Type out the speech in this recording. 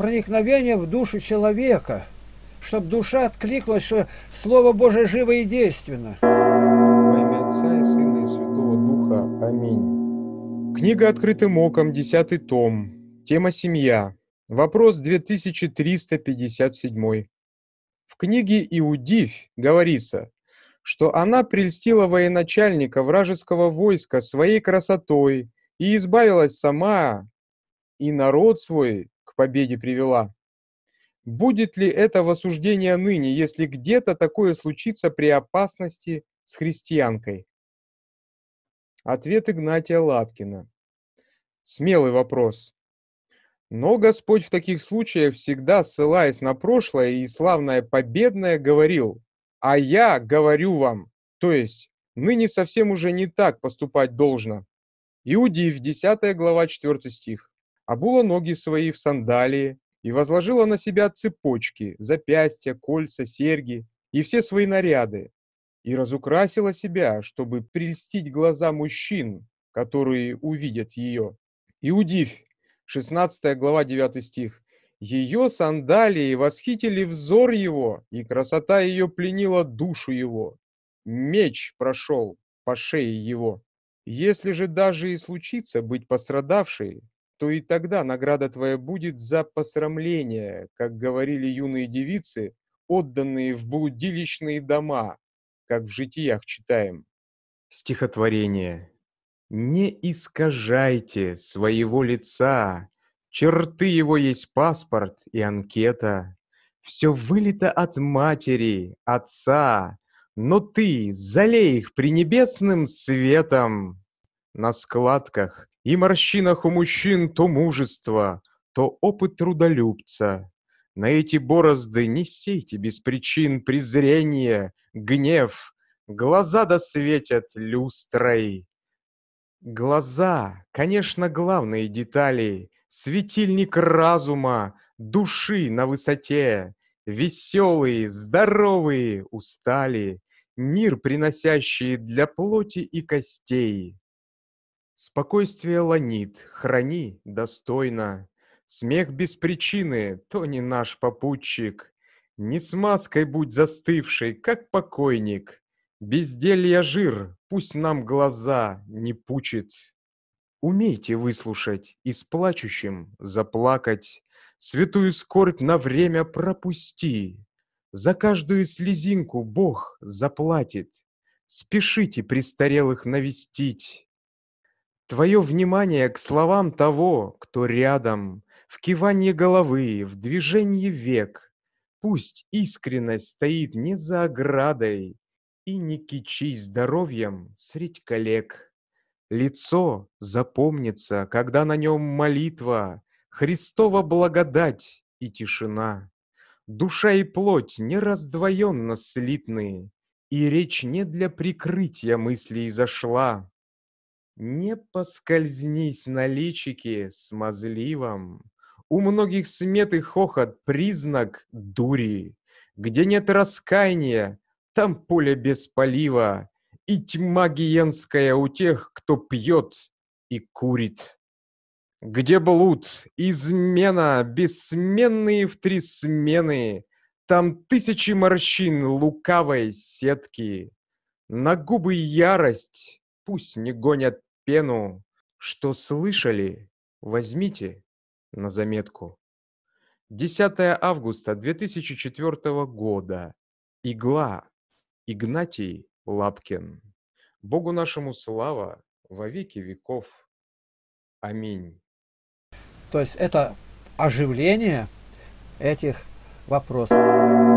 проникновение в душу человека, чтобы душа откликнулась, что Слово Божие живо и действенно. Во имя Отца и Сына и Святого Духа. Аминь. Книга «Открытым оком», 10 том. Тема «Семья». Вопрос 2357. В книге «Иудивь» говорится, что она прельстила военачальника вражеского войска своей красотой и избавилась сама и народ свой победе привела. Будет ли это в осуждение ныне, если где-то такое случится при опасности с христианкой? Ответ Игнатия Лапкина. Смелый вопрос. Но Господь в таких случаях всегда, ссылаясь на прошлое и славное победное, говорил, «А я говорю вам», то есть ныне совсем уже не так поступать должно. Иудив, 10 глава, 4 стих обула ноги свои в сандалии и возложила на себя цепочки, запястья, кольца, серьги и все свои наряды, и разукрасила себя, чтобы прельстить глаза мужчин, которые увидят ее. И удивь, 16 глава 9 стих. Ее сандалии восхитили взор его, и красота ее пленила душу его. Меч прошел по шее его. Если же даже и случится быть пострадавшей, то и тогда награда твоя будет за посрамление, как говорили юные девицы, отданные в блудилищные дома, как в житиях читаем. Стихотворение. «Не искажайте своего лица, черты его есть паспорт и анкета. Все вылито от матери, отца, но ты залей их пренебесным светом. На складках и морщинах у мужчин то мужество, то опыт трудолюбца. На эти борозды не сейте без причин презрение, гнев, глаза досветят люстрой. Глаза, конечно, главные детали, светильник разума, души на высоте, веселые, здоровые, устали, мир приносящие для плоти и костей. Спокойствие ланит, храни достойно. Смех без причины, то не наш попутчик. Не с маской будь застывший, как покойник. Безделья жир, пусть нам глаза не пучит. Умейте выслушать и с плачущим заплакать. Святую скорбь на время пропусти. За каждую слезинку Бог заплатит. Спешите престарелых навестить. Твое внимание к словам того, кто рядом, в кивании головы, в движении век. Пусть искренность стоит не за оградой, и не кичись здоровьем средь коллег. Лицо запомнится, когда на нем молитва, Христова благодать и тишина. Душа и плоть не раздвоенно слитны, И речь не для прикрытия мыслей зашла. Не поскользнись на личике смазливом. У многих смет и хохот признак дури. Где нет раскаяния, там поле без полива. И тьма гиенская у тех, кто пьет и курит. Где блуд, измена, бессменные в три смены, Там тысячи морщин лукавой сетки. На губы ярость, пусть не гонят пену, что слышали, возьмите на заметку. 10 августа 2004 года. Игла. Игнатий Лапкин. Богу нашему слава во веки веков. Аминь. То есть это оживление этих вопросов.